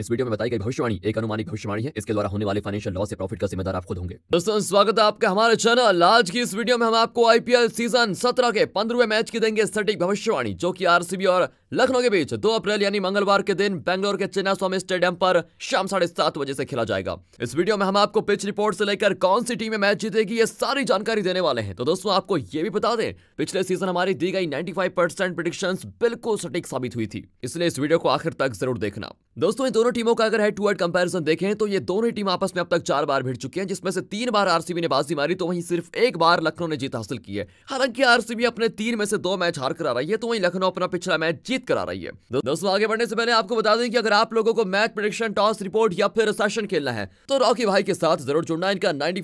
इस वीडियो में बताई गई भविष्यवाणी एक अनुमानिक भविष्यवाणी है इसके द्वारा होने वाले फाइनेंशियल लॉस से प्रॉफिट का जिम्मेदार आप खुद होंगे दोस्तों स्वागत है आपका हमारे चैनल आज की इस वीडियो में हम आपको आईपीएल सीजन सत्रह के पंद्रह मैच की देंगे सटीक भविष्यवाणी जो की आरसीबी और लखनऊ के बीच दो अप्रैल यानी मंगलवार के दिन बैंगलोर के चेन्ना स्वामी स्टेडियम पर शाम साढ़े सात बजे से खेला जाएगा इस वीडियो में हम आपको पिच रिपोर्ट से लेकर कौन सी टीम मैच जीतेगी ये सारी जानकारी देने वाले हैं तो दोस्तों आपको ये भी बता दें पिछले सीजन हमारी दी गई 95 परसेंट प्रिडिक्शन बिल्कुल सटीक साबित हुई थी इसलिए इस वीडियो को आखिर तक जरूर देखना दोस्तों इन दोनों टीमों का अगर हेड टू हेड कंपैरिजन देखें तो ये दोनों टीम आपस में अब तक चार बार भिड़ चुकी हैं जिसमें से तीन बार आरसीबी ने बाजी मारी तो वहीं सिर्फ एक बार लखनऊ ने जीत हासिल की है हालांकि आरसीबी अपने तीन में से दो मैच हार करा रही है तो वहीं लखनऊ अपना पिछला मैच जीत करा रही है दो, दोस्तों आगे बढ़ने से पहले आपको बता दें कि अगर आप लोगों को मैच प्रोडिक्शन टॉस रिपोर्ट या फिर सेशन खेलना है तो रॉकी भाई के साथ जरूर जुड़ना इनका नाइन्टी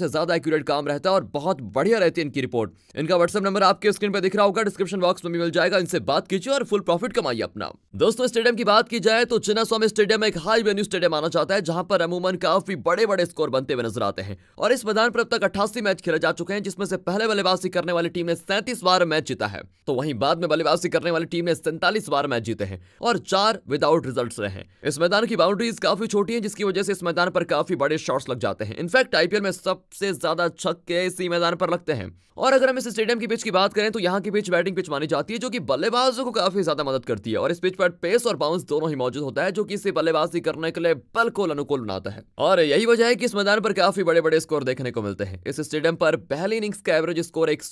से ज्यादा एक्यूरेट काम रहता है और बहुत बढ़िया रहती है इनकी रिपोर्ट इनका व्हाट्सएप नंबर आपके स्क्रीन पर दिख रहा होगा डिस्क्रिप्शन बॉक्स में मिल जाएगा इनसे बात कीजिए और फुल प्रॉफिट कमाइए अपना दोस्तों स्टेडियम की बात की जाए तो चिन्नास्वामी स्टेडियम एक हाई वेन्यू स्टेडियम माना जाता है जहां पर अमूमन काफी बड़े बड़े स्कोर बनते हुए नजर आते हैं और इस मैदान पर अब तक अट्ठासी मैच खेले जा चुके हैं जिसमें से पहले बल्लेबाजी करने वाली टीम ने सैंतीस बार मैच जीता है तो वहीं बाद में बल्लेबाजी करने वाली टीम ने सैंतालीस बार मैच जीते हैं और चार विदाउट रिजल्ट रहे हैं इस मैदान की बाउंड्रीज काफी छोटी है जिसकी वजह से इस मैदान पर काफी बड़े शॉट्स लग जाते हैं इनफैक्ट आईपीएल में सबसे ज्यादा छक्के इसी मैदान पर लगते हैं और अगर हम इस स्टेडियम की पिच की बात करें तो यहाँ की पिच बैटिंग पिच मानी जाती है जो कि बल्लेबाजों को काफी ज्यादा मदद करती है और इस पिच पर पेस और बाउंस दोनों ही मौजूद होता है जो कि इसे बल्लेबाजी करने के लिए बिल्कुल अनुकूल बनाता है और यही वजह है कि इस मैदान पर काफी बड़े बड़े स्कोर देखने को मिलते हैं इस स्टेडियम पर पहली इनिंग्स का एवरेज स्कोर एक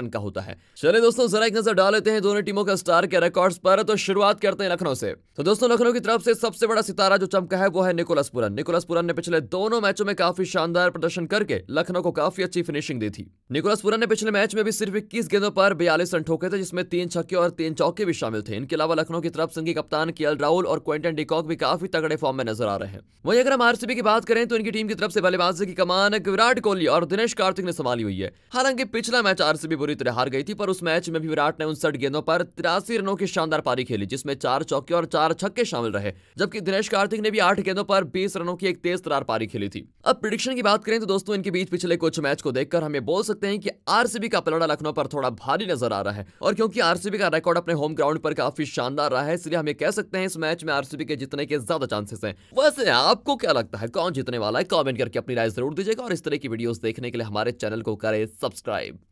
रन का होता है चलिए दोस्तों जरा एक नजर डाल लेते हैं दोनों टीमों के स्टार के रिकॉर्ड पर तो शुरुआत करते हैं लखनऊ से तो दोस्तों लखनऊ की तरफ से सबसे बड़ा सितारा जो चमका है वो है निकोलस पुरन निकोलस पुरन ने पिछले दोनों मैचों में काफी शानदार प्रदर्शन करके लखनऊ को काफी अच्छी फिनिशिंग दी थी निकोलस पुरन ने पिछले मैच में भी सिर्फ इक्कीस गेंदों पर बयालीस रन ठोके थे जिसमें तीन छक्के और तीन चौके भी शामिल थे इनके अलावा लखनऊ की तरफ से कप्तान के राहुल और क्वेंटन डिकॉक भी काफी तगड़े फॉर्म में नजर आ रहे हैं वहीं अगर हम आरसीबी की बात करें तो इनकी टीम की तरफ से बल्लेबाजी की कमान विराट कोहली और दिनेश कार्तिक ने संभाली हुई है हालांकि पिछला मैच आरसीबी बुरी तरह हार गई थी पर उस मैच में भी विराट ने उनसठ गेंदों पर तिरासी रनों की शानदार पारी खेली जिसमें चार चौके और चार छक्के शामिल रहे जबकि दिनेश कार्तिक ने भी आठ गेंदों पर बीस रनों की एक तेज तरार पारी खेली थी अब प्रिडिक्शन की बात करें तो दोस्तों इनके बीच पिछले कुछ मैच को देखकर हम ये बोल सकते हैं कि आरसीबी का पलड़ा लखनऊ पर थोड़ा भारी नजर आ रहा है और क्योंकि आरसीबी का रिकॉर्ड अपने होम ग्राउंड पर काफी शानदार रहा है इसलिए हम ये कह सकते हैं इस मैच में आरसीबी के जीतने के ज्यादा चांसेस हैं वैसे आपको क्या लगता है कौन जीतने वाला है कॉमेंट करके अपनी राय जरूर दीजिएगा और इस तरह की वीडियोस देखने के लिए हमारे चैनल को करें सब्सक्राइब